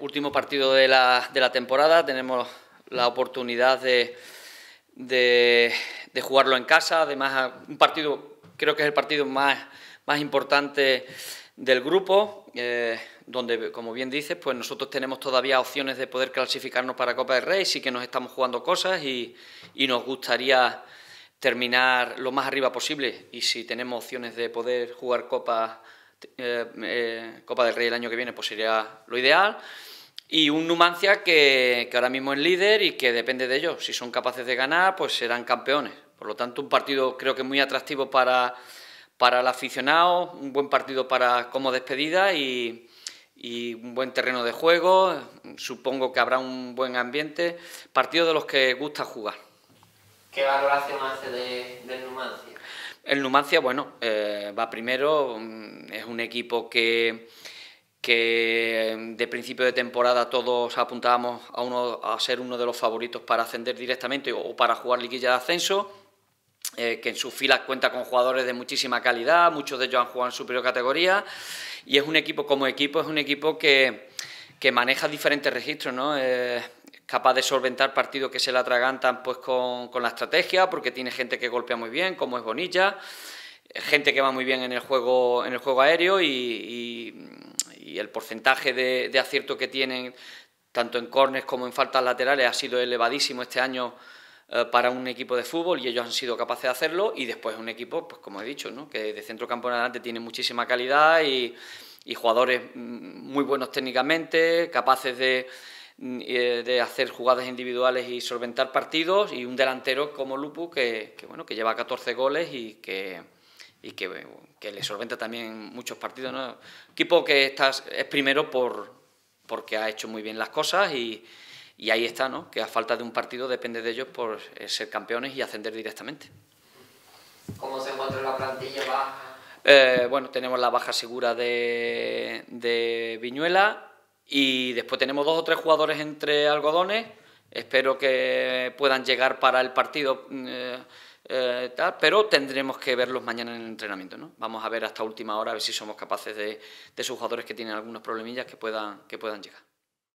último partido de la, temporada, tenemos la oportunidad de, jugarlo en casa, además un partido, creo que es el partido más, más importante del grupo, eh, donde, como bien dices, pues nosotros tenemos todavía opciones de poder clasificarnos para Copa del Rey, sí que nos estamos jugando cosas y, y nos gustaría terminar lo más arriba posible y si tenemos opciones de poder jugar Copa eh, eh, Copa del Rey el año que viene pues sería lo ideal. Y un Numancia que, ahora mismo es líder y que depende de ellos. Si son capaces de ganar, pues serán campeones. Por lo tanto, un partido creo que muy atractivo para, para el aficionado, un buen partido para como despedida y, un buen terreno de juego. Supongo que habrá un buen ambiente. Partido de los que gusta jugar. ¿Qué valoración hace de, Numancia? El Numancia, bueno, eh, va primero, mm, es un equipo que, que mm, de principio de temporada todos apuntábamos a, uno, a ser uno de los favoritos para ascender directamente o para jugar liguilla de ascenso. Eh, que en sus filas cuenta con jugadores de muchísima calidad, muchos de ellos han jugado en superior categoría, y es un equipo como equipo, es un equipo que, maneja diferentes registros, ¿no? Eh, capaz de solventar partidos que se la atragantan pues con, con, la estrategia, porque tiene gente que golpea muy bien, como es Bonilla, eh, gente que va muy bien en el juego, en el juego aéreo y, el porcentaje de, acierto que tienen tanto en córneres como en faltas laterales ha sido elevadísimo este año eh, para un equipo de fútbol y ellos han sido capaces de hacerlo y después un equipo, pues como he dicho, ¿no? que de centro campo en adelante tiene muchísima calidad y jugadores mm, muy buenos técnicamente, capaces de, Mm, eh, de hacer jugadas individuales y solventar partidos y un delantero como Lupu que, bueno que lleva 14 goles y que y que, que le solventa también muchos partidos ¿no? equipo que está, es primero por porque ha hecho muy bien las cosas y, y ahí está ¿no? que a falta de un partido depende de ellos por eh, ser campeones y ascender directamente ¿Cómo se encuentra la plantilla baja? Eh, bueno, tenemos la baja segura de, de Viñuela, y después tenemos dos o tres jugadores entre algodones. Espero que puedan llegar para el partido. Mm, eh, eh, pero tendremos que verlos mañana en el entrenamiento. ¿no? Vamos a ver hasta última hora, a ver si somos capaces de, de esos jugadores que tienen algunos problemillas que puedan, que puedan llegar.